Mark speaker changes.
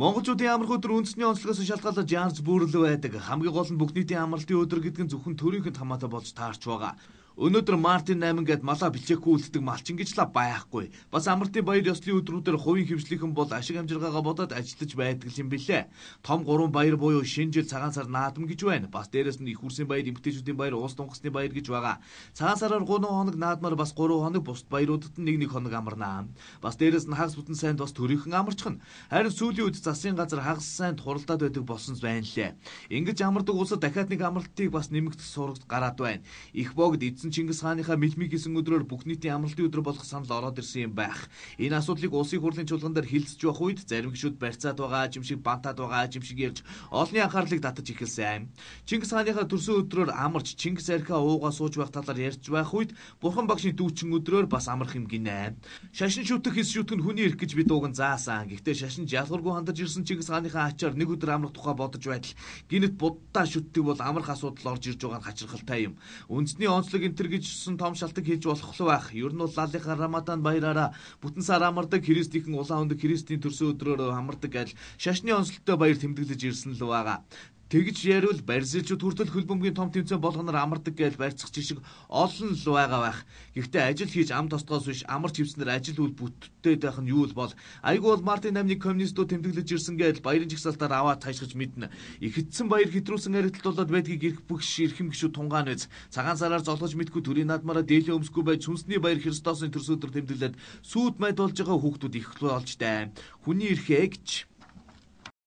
Speaker 1: Монголчуудын амрах өдөр үндэсний онцлогоос шалтгаалж янз бүр л байдаг. Хамгийн гол нь бүгд нийтийн амралтын өдөр гэдэг нь зөвхөн төрийнхөнд хамаатай болж таарч байгаа. Өнөөдөр Мартин 8 гээд малаа бэлчээхгүй үлддэг малчин гэж л байхгүй. Бас амралтын баяр ёслолын өдрүүдээр хувийн хөвшлийнхэн бол ашиг амжиргаагаа бодоод ажиллаж байдаг юм билээ. Том гурван баяр буюу шинэ жил цагаан сар наадам гэж байна. Бас дээрэс нь их хүрсийн баяр, эмгтээчүүдийн баяр, уус дунгасны баяр гэж байгаа. Цагаан сараар 3 хоног наадмаар бас 3 хоног бусад баяруудад нь 1 1 хоног амарнаа. Бас дээрэс нь хагас бүтэн сайнд бас төрийнхэн амарчихна. Харин сүүлийн үед засгийн газар хагас сайнд хуралдаад байдаг болсон байна лээ. Ингэж амардаг уусаа дахиад нэг амралтыг бас нэмэгдэх сургалт гараад байна. Их богд нэгдсэн Чингис хааныхаа мэлмиг гисэн өдрөөр бүх нийтийн амралтын өдөр болох санал ороод ирсэн юм байх. Энэ асуудлыг улсын хурлын чуулган дээр хилцэж байх үед зарим гишүүд барьцаад байгаа, жимшиг бантаад байгаа, жимшиг ярьж олонний анхаарлыг татаж эхэлсэн. Чингис хааныхаа төрсөн өдрөөр амарч Чингис архиа уугаа сууж байх талаар ярьж байх үед Бурхан багшийн дүүчин өдрөөр бас амрах юм гинэ. Шашин шүтэх хэс шүтгэн хүний эрх гэж би дууган заасан. Гэхдээ шашин ялгаргүй хандаж ирсэн Чингис хааныхаа ачаар нэг өдөр амрах тухай бодож байтал гинэт буддаа шүтдэг бол амрах асуудал орж ирж байгаа нь хачирхалтай юм. Үндэсний онцлог энтер гэжсэн том шалтгаан хийж болох л байх. Ер нь бол лалынхаа Рамадан баяраараа бүтэн сар амардаг Христийнхэн улаан өндөр Христийн төрсөн өдрөөр амардаг аль шашны онцлогтой баяр тэмдэглэж ирсэн л байгаа. Тэгж яривал барилчууд хүртэл хөлбөмбөгийн том тэмцээн болгоноор амардаг гэж барьцах жишг олон л байгаа байх. Гэхдээ ажил хийж ам тосдгоос биш амар чивснэр ажил үйл бүтдээд байх нь юу л бол. Айгүй бол Мартин намны коммунистууд тэмдэглэж ирсэн гэж баярын жигсаалтаар аваад тайшгаж мэднэ. Ихэдсэн баяр хэтрүүлсэн ярилт болоод байдгийг ирэх бөхш ирхэм гişүү тунгаан үз. Цагаан сараар золгож мэдгүй төрийн наадмаараа дээлээ өмсгүй бай сүнсний баяр Христосны төрсөдөр тэмдэглээд сүйд майд болж байгаа хүүхдүүд их болж таа. Хүний эрхээ гэж